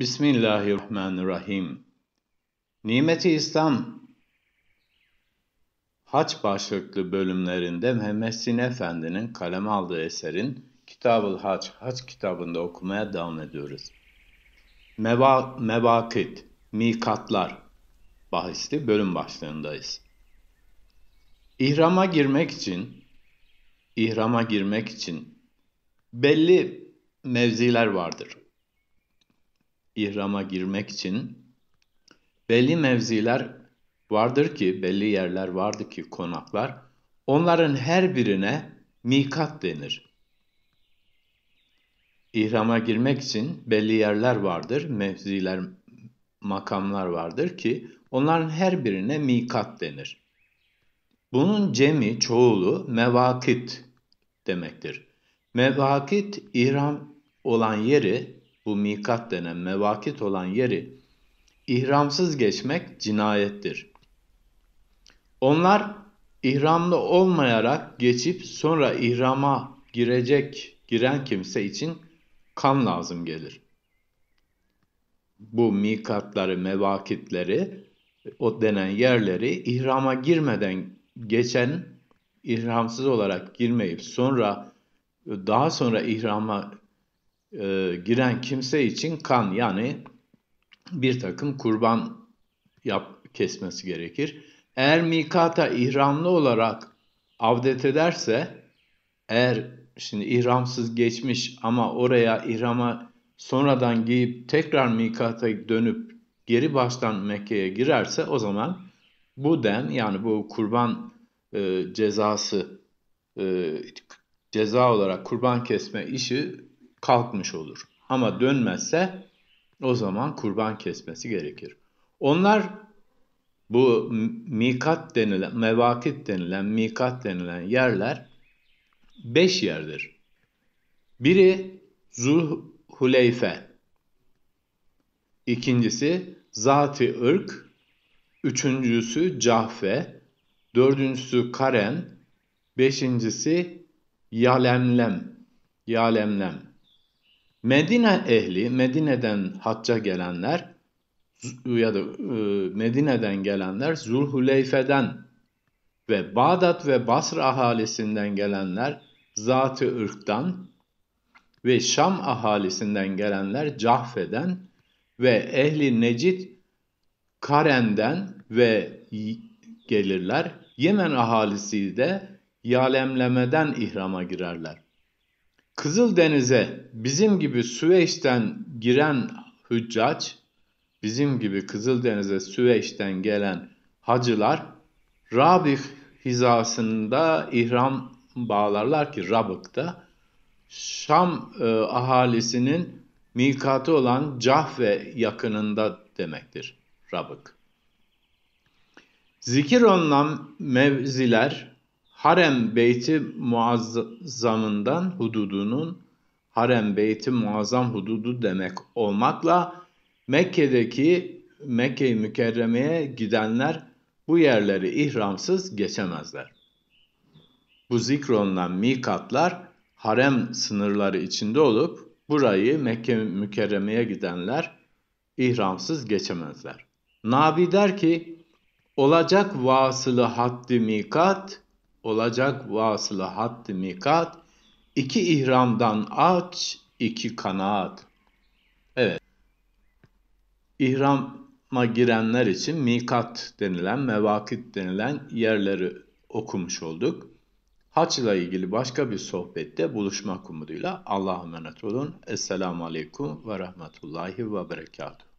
Bismillahirrahmanirrahim. Nimeti İslam Haç başlıklı bölümlerinde Mehmet Sine Efendi'nin kaleme aldığı eserin Kitabul Haç, Haç kitabında okumaya devam ediyoruz. Meva, mevakit, mikatlar bahisli bölüm başlığındayız. İhrama girmek için, ihrama girmek için belli mevziler vardır ihrama girmek için belli mevziler vardır ki, belli yerler vardır ki konaklar, onların her birine mikat denir. İhrama girmek için belli yerler vardır, mevziler, makamlar vardır ki onların her birine mikat denir. Bunun cemi, çoğulu mevakit demektir. Mevakit ihram olan yeri bu mikat denen mevakit olan yeri ihramsız geçmek cinayettir. Onlar ihramlı olmayarak geçip sonra ihrama girecek giren kimse için kan lazım gelir. Bu mikatları, mevakitleri, o denen yerleri ihrama girmeden geçen, ihramsız olarak girmeyip sonra daha sonra ihrama e, giren kimse için kan yani bir takım kurban yap, kesmesi gerekir. Eğer mikata ihramlı olarak avdet ederse eğer şimdi ihramsız geçmiş ama oraya ihrama sonradan giyip tekrar mikata dönüp geri baştan Mekke'ye girerse o zaman bu dem yani bu kurban e, cezası e, ceza olarak kurban kesme işi kalkmış olur. Ama dönmezse o zaman kurban kesmesi gerekir. Onlar bu mikat denilen, mevakit denilen, mikat denilen yerler beş yerdir. Biri Zulhuleyfe, ikincisi Zati ırk, üçüncüsü Cahfe, dördüncüsü Karen, beşincisi Yalemlem, Yalemlem. Medine ehli, Medine'den hacca gelenler ya da e, Medine'den gelenler Zulhuleyfe'den ve Bağdat ve Basra ahalisinden gelenler Zat-ı Irk'tan ve Şam ahalisinden gelenler Cahfe'den ve ehli Necid Karen'den ve gelirler. Yemen ahalisi de yalemlemeden ihrama girerler. Kızıldeniz'e bizim gibi Süveyş'ten giren hüccaç, bizim gibi Kızıldeniz'e Süveyş'ten gelen hacılar Rabih hizasında ihram bağlarlar ki Rabık'ta Şam e, ahalisinin mikatı olan Cahve yakınında demektir Rabık. Zikir olunan mevziler Harem Beyti Muazzam'ından hududunun Harem Beyti Muazzam hududu demek olmakla Mekke'deki Mekke-i Mükerreme'ye gidenler bu yerleri ihramsız geçemezler. Bu zikrolunan mikatlar harem sınırları içinde olup burayı Mekke mükerremeye gidenler ihramsız geçemezler. Nabi der ki olacak vasılı haddi mikat olacak vasılı hattı mikat, iki ihramdan aç, iki kanaat. Evet. İhrama girenler için mikat denilen, mevakit denilen yerleri okumuş olduk. Haçla ilgili başka bir sohbette buluşmak umuduyla Allah'a emanet olun. Esselamu Aleyküm ve Rahmetullahi ve Berekatuhu.